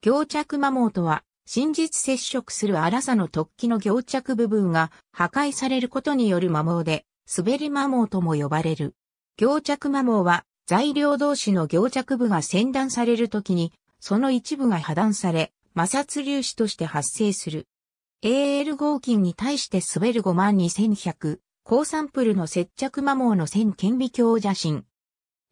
凝着摩耗とは、真実接触する粗さの突起の凝着部分が破壊されることによる摩耗で、滑り摩耗とも呼ばれる。凝着摩耗は、材料同士の凝着部が洗断されるときに、その一部が破断され、摩擦粒子として発生する。AL 合金に対して滑る52100、高サンプルの接着摩耗の線顕微鏡写真。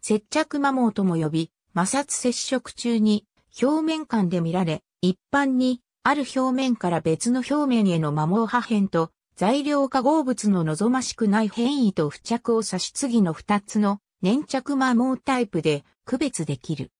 接着摩耗とも呼び、摩擦接触中に表面間で見られ、一般に、ある表面から別の表面への摩耗破片と、材料化合物の望ましくない変異と付着を差し継ぎの2つの粘着摩耗タイプで区別できる。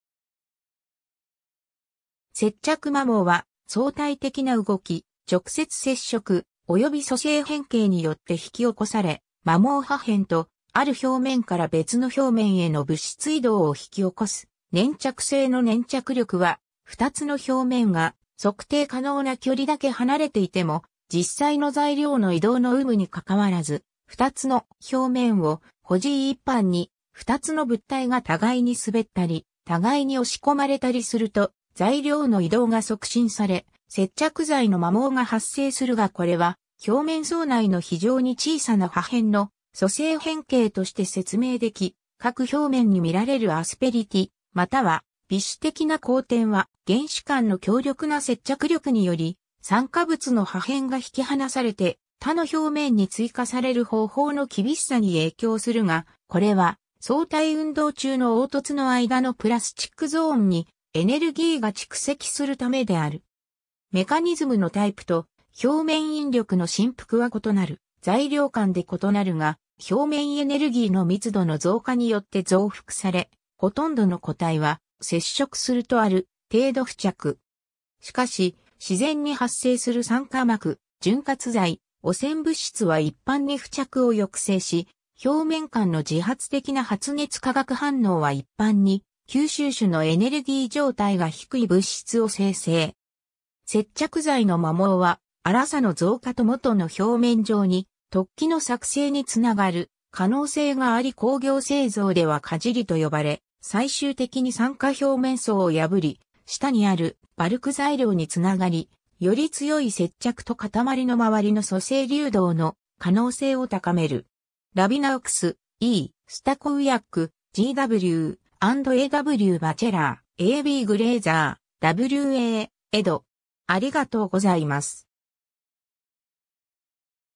接着摩耗は相対的な動き、直接接触、及び組成変形によって引き起こされ、摩耗破片とある表面から別の表面への物質移動を引き起こす粘着性の粘着力は、2つの表面が測定可能な距離だけ離れていても、実際の材料の移動の有無に関わらず、2つの表面を保持一般に、2つの物体が互いに滑ったり、互いに押し込まれたりすると、材料の移動が促進され、接着剤の摩耗が発生するがこれは、表面層内の非常に小さな破片の組成変形として説明でき、各表面に見られるアスペリティ、または、美子的な光点は原子間の強力な接着力により、酸化物の破片が引き離されて、他の表面に追加される方法の厳しさに影響するが、これは相対運動中の凹凸の間のプラスチックゾーンにエネルギーが蓄積するためである。メカニズムのタイプと表面引力の振幅は異なる。材料間で異なるが、表面エネルギーの密度の増加によって増幅され、ほとんどの個体は接触するとある程度付着。しかし、自然に発生する酸化膜、潤滑剤、汚染物質は一般に付着を抑制し、表面間の自発的な発熱化学反応は一般に吸収種のエネルギー状態が低い物質を生成。接着剤の摩耗は、粗さの増加と元の表面上に突起の作成につながる可能性があり工業製造ではかじりと呼ばれ、最終的に酸化表面層を破り、下にあるバルク材料につながり、より強い接着と塊の周りの組成流動の可能性を高める。ラビナオクス、E、スタコウヤック、GW、&AW バチェラー、AB グレーザー、WA、エド。ありがとうございます。